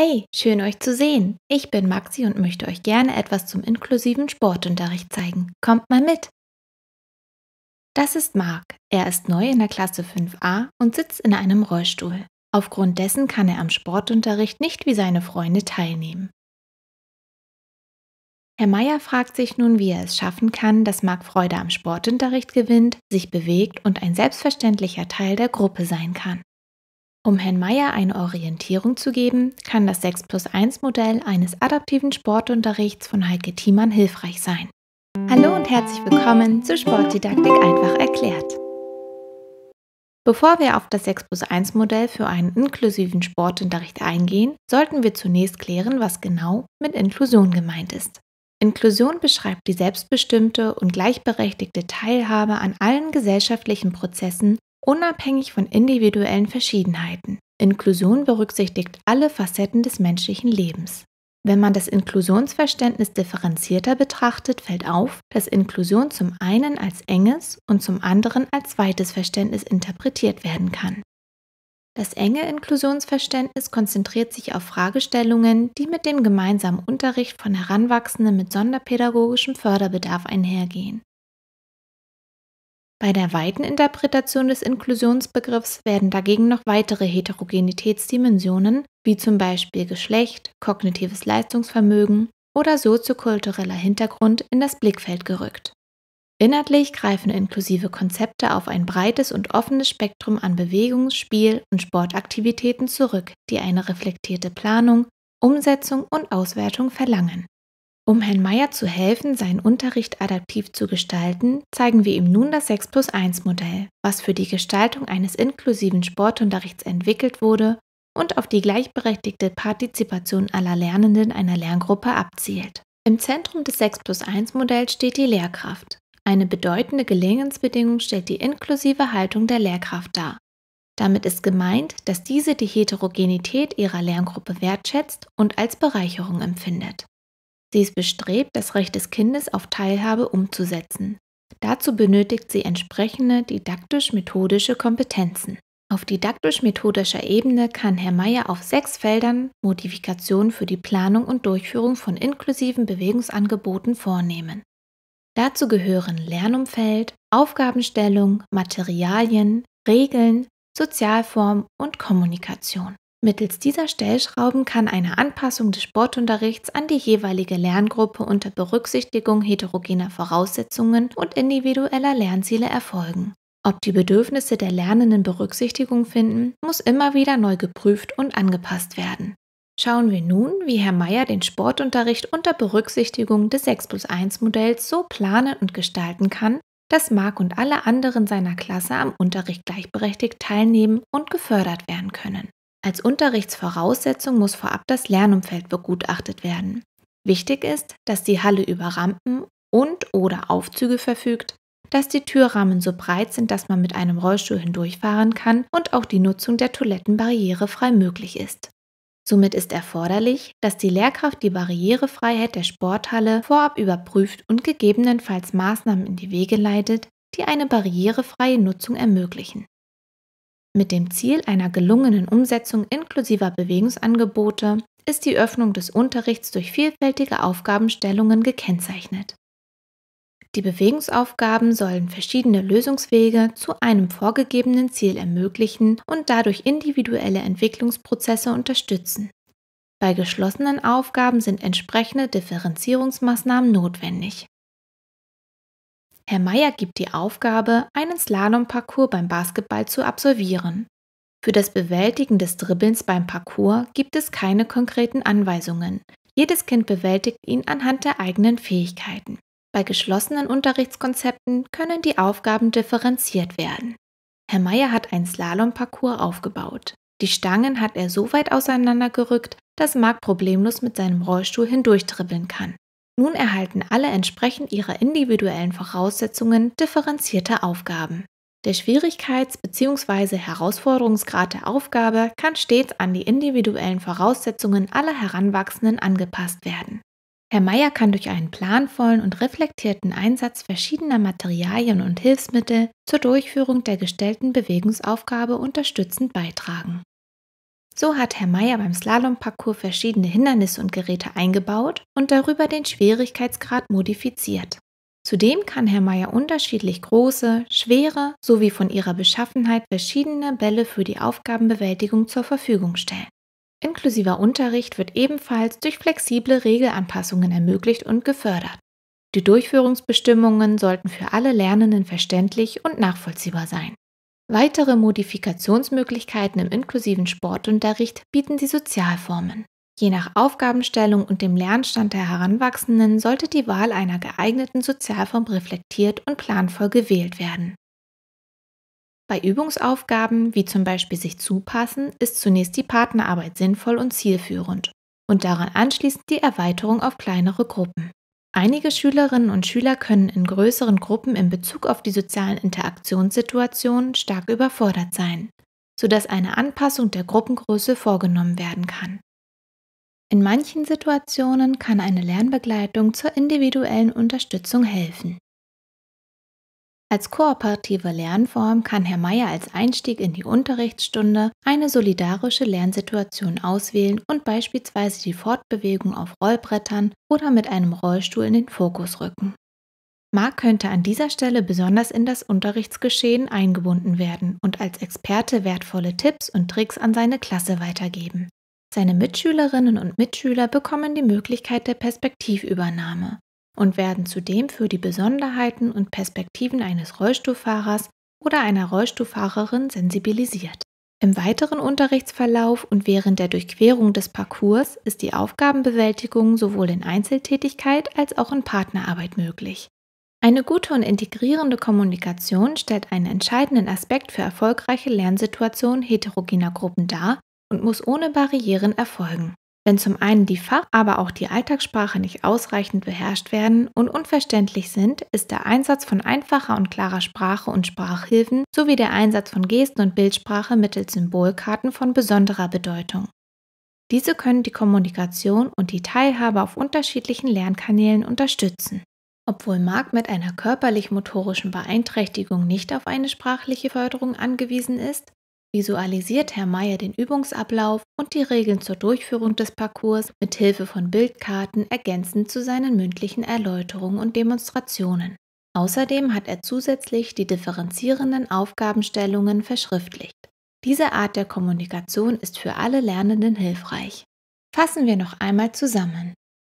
Hey, schön euch zu sehen. Ich bin Maxi und möchte euch gerne etwas zum inklusiven Sportunterricht zeigen. Kommt mal mit. Das ist Marc. Er ist neu in der Klasse 5a und sitzt in einem Rollstuhl. Aufgrund dessen kann er am Sportunterricht nicht wie seine Freunde teilnehmen. Herr Meier fragt sich nun, wie er es schaffen kann, dass Marc Freude am Sportunterricht gewinnt, sich bewegt und ein selbstverständlicher Teil der Gruppe sein kann. Um Herrn Meyer eine Orientierung zu geben, kann das 6 plus 1 Modell eines adaptiven Sportunterrichts von Heike Thiemann hilfreich sein. Hallo und herzlich willkommen zu Sportdidaktik einfach erklärt. Bevor wir auf das 6 plus 1 Modell für einen inklusiven Sportunterricht eingehen, sollten wir zunächst klären, was genau mit Inklusion gemeint ist. Inklusion beschreibt die selbstbestimmte und gleichberechtigte Teilhabe an allen gesellschaftlichen Prozessen unabhängig von individuellen Verschiedenheiten. Inklusion berücksichtigt alle Facetten des menschlichen Lebens. Wenn man das Inklusionsverständnis differenzierter betrachtet, fällt auf, dass Inklusion zum einen als enges und zum anderen als weites Verständnis interpretiert werden kann. Das enge Inklusionsverständnis konzentriert sich auf Fragestellungen, die mit dem gemeinsamen Unterricht von Heranwachsenden mit sonderpädagogischem Förderbedarf einhergehen. Bei der weiten Interpretation des Inklusionsbegriffs werden dagegen noch weitere Heterogenitätsdimensionen, wie zum Beispiel Geschlecht, kognitives Leistungsvermögen oder soziokultureller Hintergrund, in das Blickfeld gerückt. Inhaltlich greifen inklusive Konzepte auf ein breites und offenes Spektrum an Bewegungs-, Spiel- und Sportaktivitäten zurück, die eine reflektierte Planung, Umsetzung und Auswertung verlangen. Um Herrn Meyer zu helfen, seinen Unterricht adaptiv zu gestalten, zeigen wir ihm nun das 6 plus 1 Modell, was für die Gestaltung eines inklusiven Sportunterrichts entwickelt wurde und auf die gleichberechtigte Partizipation aller Lernenden einer Lerngruppe abzielt. Im Zentrum des 6 plus 1 Modells steht die Lehrkraft. Eine bedeutende Gelingensbedingung stellt die inklusive Haltung der Lehrkraft dar. Damit ist gemeint, dass diese die Heterogenität ihrer Lerngruppe wertschätzt und als Bereicherung empfindet. Sie ist bestrebt, das Recht des Kindes auf Teilhabe umzusetzen. Dazu benötigt sie entsprechende didaktisch-methodische Kompetenzen. Auf didaktisch-methodischer Ebene kann Herr Mayer auf sechs Feldern Modifikationen für die Planung und Durchführung von inklusiven Bewegungsangeboten vornehmen. Dazu gehören Lernumfeld, Aufgabenstellung, Materialien, Regeln, Sozialform und Kommunikation. Mittels dieser Stellschrauben kann eine Anpassung des Sportunterrichts an die jeweilige Lerngruppe unter Berücksichtigung heterogener Voraussetzungen und individueller Lernziele erfolgen. Ob die Bedürfnisse der Lernenden Berücksichtigung finden, muss immer wieder neu geprüft und angepasst werden. Schauen wir nun, wie Herr Meier den Sportunterricht unter Berücksichtigung des 6 plus 1 Modells so planen und gestalten kann, dass Mark und alle anderen seiner Klasse am Unterricht gleichberechtigt teilnehmen und gefördert werden können. Als Unterrichtsvoraussetzung muss vorab das Lernumfeld begutachtet werden. Wichtig ist, dass die Halle über Rampen und/oder Aufzüge verfügt, dass die Türrahmen so breit sind, dass man mit einem Rollstuhl hindurchfahren kann und auch die Nutzung der Toiletten barrierefrei möglich ist. Somit ist erforderlich, dass die Lehrkraft die Barrierefreiheit der Sporthalle vorab überprüft und gegebenenfalls Maßnahmen in die Wege leitet, die eine barrierefreie Nutzung ermöglichen. Mit dem Ziel einer gelungenen Umsetzung inklusiver Bewegungsangebote ist die Öffnung des Unterrichts durch vielfältige Aufgabenstellungen gekennzeichnet. Die Bewegungsaufgaben sollen verschiedene Lösungswege zu einem vorgegebenen Ziel ermöglichen und dadurch individuelle Entwicklungsprozesse unterstützen. Bei geschlossenen Aufgaben sind entsprechende Differenzierungsmaßnahmen notwendig. Herr Meier gibt die Aufgabe, einen Slalomparcours beim Basketball zu absolvieren. Für das Bewältigen des Dribbelns beim Parcours gibt es keine konkreten Anweisungen. Jedes Kind bewältigt ihn anhand der eigenen Fähigkeiten. Bei geschlossenen Unterrichtskonzepten können die Aufgaben differenziert werden. Herr Meier hat einen Slalomparcours aufgebaut. Die Stangen hat er so weit auseinandergerückt, dass Marc problemlos mit seinem Rollstuhl hindurchdribbeln kann. Nun erhalten alle entsprechend ihrer individuellen Voraussetzungen differenzierte Aufgaben. Der Schwierigkeits- bzw. Herausforderungsgrad der Aufgabe kann stets an die individuellen Voraussetzungen aller Heranwachsenden angepasst werden. Herr Meier kann durch einen planvollen und reflektierten Einsatz verschiedener Materialien und Hilfsmittel zur Durchführung der gestellten Bewegungsaufgabe unterstützend beitragen. So hat Herr Meier beim Slalomparcours verschiedene Hindernisse und Geräte eingebaut und darüber den Schwierigkeitsgrad modifiziert. Zudem kann Herr Meier unterschiedlich große, schwere sowie von ihrer Beschaffenheit verschiedene Bälle für die Aufgabenbewältigung zur Verfügung stellen. Inklusiver Unterricht wird ebenfalls durch flexible Regelanpassungen ermöglicht und gefördert. Die Durchführungsbestimmungen sollten für alle Lernenden verständlich und nachvollziehbar sein. Weitere Modifikationsmöglichkeiten im inklusiven Sportunterricht bieten die Sozialformen. Je nach Aufgabenstellung und dem Lernstand der Heranwachsenden sollte die Wahl einer geeigneten Sozialform reflektiert und planvoll gewählt werden. Bei Übungsaufgaben, wie zum Beispiel sich zupassen, ist zunächst die Partnerarbeit sinnvoll und zielführend und daran anschließend die Erweiterung auf kleinere Gruppen. Einige Schülerinnen und Schüler können in größeren Gruppen in Bezug auf die sozialen Interaktionssituationen stark überfordert sein, sodass eine Anpassung der Gruppengröße vorgenommen werden kann. In manchen Situationen kann eine Lernbegleitung zur individuellen Unterstützung helfen. Als kooperative Lernform kann Herr Meier als Einstieg in die Unterrichtsstunde eine solidarische Lernsituation auswählen und beispielsweise die Fortbewegung auf Rollbrettern oder mit einem Rollstuhl in den Fokus rücken. Marc könnte an dieser Stelle besonders in das Unterrichtsgeschehen eingebunden werden und als Experte wertvolle Tipps und Tricks an seine Klasse weitergeben. Seine Mitschülerinnen und Mitschüler bekommen die Möglichkeit der Perspektivübernahme und werden zudem für die Besonderheiten und Perspektiven eines Rollstuhlfahrers oder einer Rollstuhlfahrerin sensibilisiert. Im weiteren Unterrichtsverlauf und während der Durchquerung des Parcours ist die Aufgabenbewältigung sowohl in Einzeltätigkeit als auch in Partnerarbeit möglich. Eine gute und integrierende Kommunikation stellt einen entscheidenden Aspekt für erfolgreiche Lernsituationen heterogener Gruppen dar und muss ohne Barrieren erfolgen. Wenn zum einen die Fach-, aber auch die Alltagssprache nicht ausreichend beherrscht werden und unverständlich sind, ist der Einsatz von einfacher und klarer Sprache und Sprachhilfen sowie der Einsatz von Gesten und Bildsprache mittels Symbolkarten von besonderer Bedeutung. Diese können die Kommunikation und die Teilhabe auf unterschiedlichen Lernkanälen unterstützen. Obwohl Mark mit einer körperlich-motorischen Beeinträchtigung nicht auf eine sprachliche Förderung angewiesen ist, visualisiert Herr Meier den Übungsablauf und die Regeln zur Durchführung des Parcours mit Hilfe von Bildkarten ergänzend zu seinen mündlichen Erläuterungen und Demonstrationen. Außerdem hat er zusätzlich die differenzierenden Aufgabenstellungen verschriftlicht. Diese Art der Kommunikation ist für alle Lernenden hilfreich. Fassen wir noch einmal zusammen.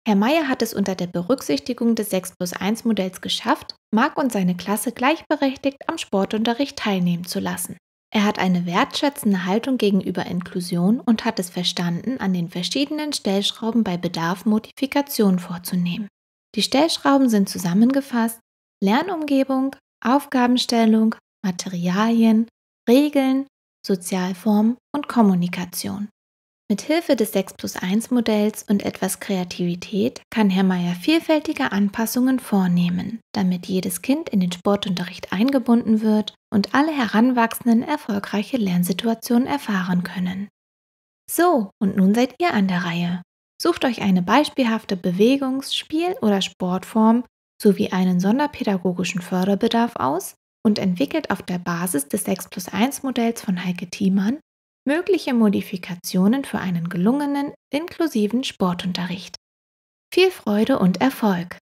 Herr Meier hat es unter der Berücksichtigung des 6 plus 1 Modells geschafft, Marc und seine Klasse gleichberechtigt am Sportunterricht teilnehmen zu lassen. Er hat eine wertschätzende Haltung gegenüber Inklusion und hat es verstanden, an den verschiedenen Stellschrauben bei Bedarf Modifikationen vorzunehmen. Die Stellschrauben sind zusammengefasst Lernumgebung, Aufgabenstellung, Materialien, Regeln, Sozialform und Kommunikation. Mit Hilfe des 6 plus 1 Modells und etwas Kreativität kann Herr Meier vielfältige Anpassungen vornehmen, damit jedes Kind in den Sportunterricht eingebunden wird und alle Heranwachsenden erfolgreiche Lernsituationen erfahren können. So, und nun seid ihr an der Reihe. Sucht euch eine beispielhafte Bewegungs-, Spiel- oder Sportform sowie einen sonderpädagogischen Förderbedarf aus und entwickelt auf der Basis des 6 plus 1 Modells von Heike Thiemann mögliche Modifikationen für einen gelungenen, inklusiven Sportunterricht. Viel Freude und Erfolg!